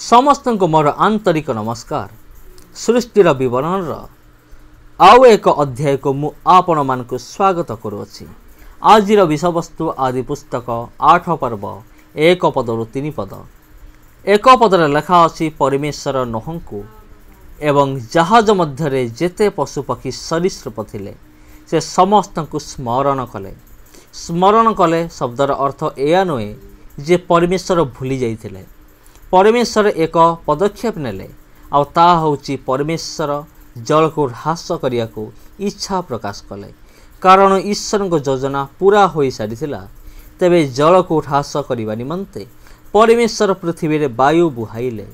ସମସ୍ତଙ୍କୁ ମୋର ଆନ୍ତରିକ ନମସ୍କାର ସୃଷ୍ଟିର ବିବରଣର ଆଉ ଏକ ଅଧ୍ୟାୟକୁ ମୁଁ ଆପଣମାନଙ୍କୁ ସ୍ୱାଗତ କରୁଅଛି ଆଜିର ବିଷୟବସ୍ତୁ ଆଦି ପୁସ୍ତକ ଆଠ ପର୍ବ ଏକ ପଦରୁ ତିନି ପଦ ଏକ ପଦରେ ଲେଖା ଅଛି ପରମେଶ୍ୱର ନୋହଙ୍କୁ ଏବଂ ଜାହାଜ ମଧ୍ୟରେ ଯେତେ ପଶୁପକ୍ଷୀ ସରୀସୃପ ଥିଲେ ସେ ସମସ୍ତଙ୍କୁ ସ୍ମରଣ କଲେ ସ୍ମରଣ କଲେ ଶବ୍ଦର ଅର୍ଥ ଏହା ନୁହେଁ ଯେ ପରମେଶ୍ୱର ଭୁଲି ଯାଇଥିଲେ ପରମେଶ୍ୱର ଏକ ପଦକ୍ଷେପ ନେଲେ ଆଉ ତାହା ହେଉଛି ପରମେଶ୍ୱର ଜଳକୁ ହ୍ରାସ କରିବାକୁ ଇଚ୍ଛା ପ୍ରକାଶ କଲେ କାରଣ ଈଶ୍ୱରଙ୍କ ଯୋଜନା ପୁରା ହୋଇସାରିଥିଲା ତେବେ ଜଳକୁ ହ୍ରାସ କରିବା ନିମନ୍ତେ ପରମେଶ୍ୱର ପୃଥିବୀରେ ବାୟୁ ବୁହାଇଲେ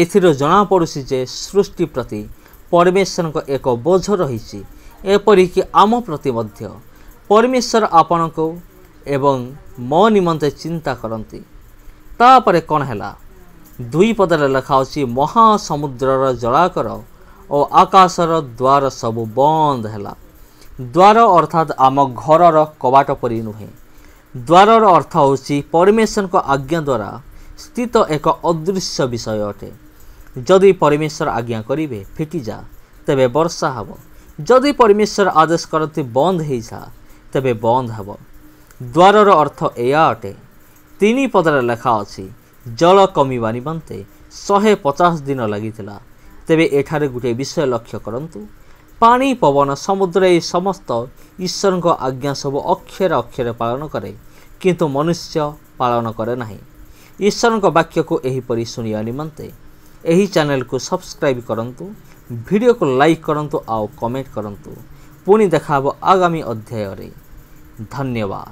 ଏଥିରୁ ଜଣାପଡ଼ୁଛି ଯେ ସୃଷ୍ଟି ପ୍ରତି ପରମେଶ୍ୱରଙ୍କ ଏକ ବୋଝ ରହିଛି ଏପରିକି ଆମ ପ୍ରତି ମଧ୍ୟ ପରମେଶ୍ୱର ଆପଣଙ୍କୁ ଏବଂ ମୋ ନିମନ୍ତେ ଚିନ୍ତା କରନ୍ତି ତାପରେ କ'ଣ ହେଲା ଦୁଇ ପଦରେ ଲେଖାଅଛି ମହାସମୁଦ୍ରର ଜଳାକର ଓ ଆକାଶର ଦ୍ୱାର ସବୁ ବନ୍ଦ ହେଲା ଦ୍ୱାର ଅର୍ଥାତ୍ ଆମ ଘରର କବାଟ ପରି ନୁହେଁ ଦ୍ୱାରର ଅର୍ଥ ହେଉଛି ପରମେଶ୍ୱରଙ୍କ ଆଜ୍ଞା ଦ୍ୱାରା ସ୍ଥିତ ଏକ ଅଦୃଶ୍ୟ ବିଷୟ ଅଟେ ଯଦି ପରମେଶ୍ୱର ଆଜ୍ଞା କରିବେ ଫିଟିଯା ତେବେ ବର୍ଷା ହେବ ଯଦି ପରମେଶ୍ୱର ଆଦେଶ କରନ୍ତି ବନ୍ଦ ହୋଇଯା ତେବେ ବନ୍ଦ ହେବ ଦ୍ୱାରର ଅର୍ଥ ଏହା ଅଟେ ତିନି ପଦରେ ଲେଖା ଅଛି ଜଳ କମିବା ନିମନ୍ତେ ଶହେ ପଚାଶ ଦିନ ଲାଗିଥିଲା ତେବେ ଏଠାରେ ଗୋଟିଏ ବିଷୟ ଲକ୍ଷ୍ୟ କରନ୍ତୁ ପାଣି ପବନ ସମୁଦ୍ର ଏହି ସମସ୍ତ ଈଶ୍ୱରଙ୍କ ଆଜ୍ଞା ସବୁ ଅକ୍ଷରେ ଅକ୍ଷରେ ପାଳନ କରେ କିନ୍ତୁ ମନୁଷ୍ୟ ପାଳନ କରେ ନାହିଁ ଈଶ୍ୱରଙ୍କ ବାକ୍ୟକୁ ଏହିପରି ଶୁଣିବା ନିମନ୍ତେ ଏହି ଚ୍ୟାନେଲକୁ ସବସ୍କ୍ରାଇବ କରନ୍ତୁ ଭିଡ଼ିଓକୁ ଲାଇକ୍ କରନ୍ତୁ ଆଉ କମେଣ୍ଟ କରନ୍ତୁ ପୁଣି ଦେଖା ହେବ ଆଗାମୀ ଅଧ୍ୟାୟରେ ଧନ୍ୟବାଦ